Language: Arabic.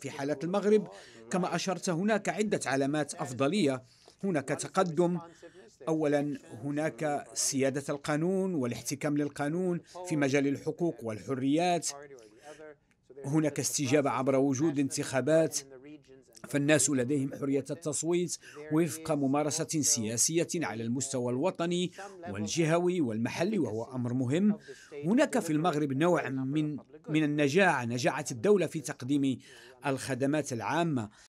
في حالة المغرب كما أشرت هناك عدة علامات أفضلية هناك تقدم اولا هناك سياده القانون والاحتكام للقانون في مجال الحقوق والحريات هناك استجابه عبر وجود انتخابات فالناس لديهم حرية التصويت وفق ممارسة سياسية على المستوى الوطني والجهوي والمحلي وهو أمر مهم هناك في المغرب نوع من من النجاعة نجاعة الدولة في تقديم الخدمات العامة